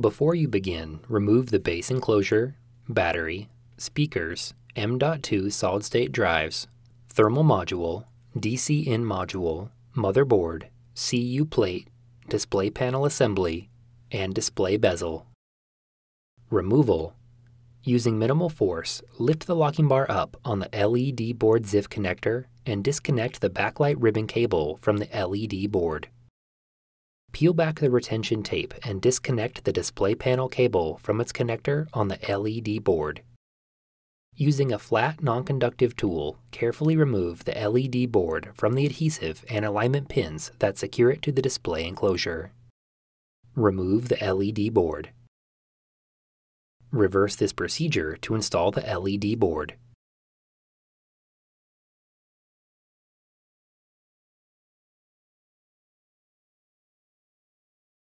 Before you begin, remove the base enclosure, battery, speakers, M.2 solid-state drives, thermal module, DCN module, motherboard, CU plate, display panel assembly, and display bezel. Removal Using minimal force, lift the locking bar up on the LED board ZIF connector and disconnect the backlight ribbon cable from the LED board. Peel back the retention tape and disconnect the display panel cable from its connector on the LED board. Using a flat non-conductive tool, carefully remove the LED board from the adhesive and alignment pins that secure it to the display enclosure. Remove the LED board. Reverse this procedure to install the LED board.